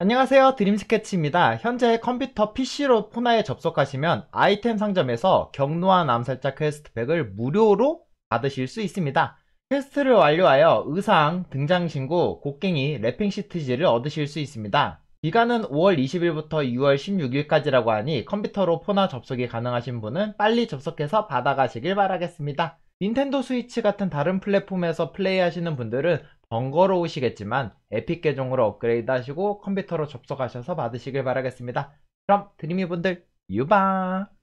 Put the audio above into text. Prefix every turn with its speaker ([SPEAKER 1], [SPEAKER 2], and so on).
[SPEAKER 1] 안녕하세요 드림스케치입니다 현재 컴퓨터 PC로 포나에 접속하시면 아이템 상점에서 경로한 암살자 퀘스트팩을 무료로 받으실 수 있습니다 퀘스트를 완료하여 의상, 등장신고, 곡괭이, 랩핑 시트지를 얻으실 수 있습니다 기간은 5월 20일부터 6월 16일까지라고 하니 컴퓨터로 포나 접속이 가능하신 분은 빨리 접속해서 받아가시길 바라겠습니다 닌텐도 스위치 같은 다른 플랫폼에서 플레이하시는 분들은 번거로우시겠지만 에픽 계정으로 업그레이드 하시고 컴퓨터로 접속하셔서 받으시길 바라겠습니다. 그럼 드림이분들 유바!